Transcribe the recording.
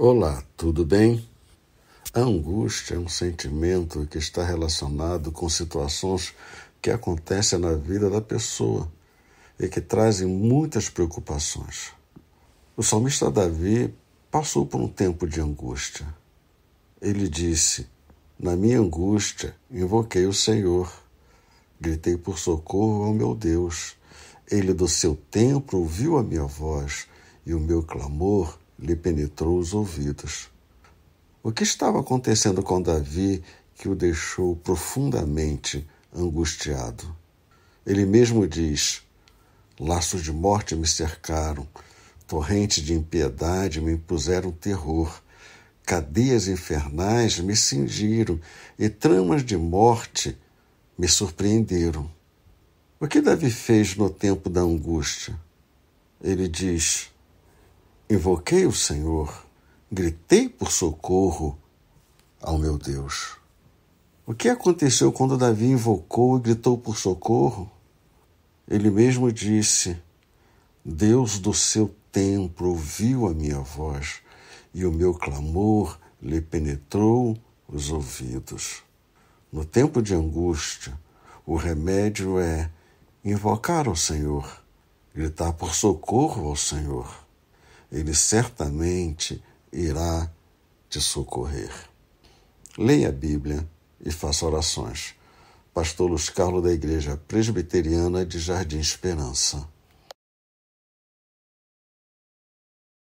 Olá, tudo bem? A angústia é um sentimento que está relacionado com situações que acontecem na vida da pessoa e que trazem muitas preocupações. O salmista Davi passou por um tempo de angústia. Ele disse: Na minha angústia, invoquei o Senhor. Gritei por socorro ao meu Deus. Ele do seu templo ouviu a minha voz e o meu clamor lhe penetrou os ouvidos. O que estava acontecendo com Davi que o deixou profundamente angustiado? Ele mesmo diz: Laços de morte me cercaram, torrentes de impiedade me impuseram terror, cadeias infernais me cingiram e tramas de morte me surpreenderam. O que Davi fez no tempo da angústia? Ele diz: Invoquei o Senhor, gritei por socorro ao meu Deus. O que aconteceu quando Davi invocou e gritou por socorro? Ele mesmo disse: Deus do seu templo ouviu a minha voz e o meu clamor lhe penetrou os ouvidos. No tempo de angústia, o remédio é invocar o Senhor, gritar por socorro ao Senhor ele certamente irá te socorrer. Leia a Bíblia e faça orações. Pastor Luiz Carlos da Igreja Presbiteriana de Jardim Esperança.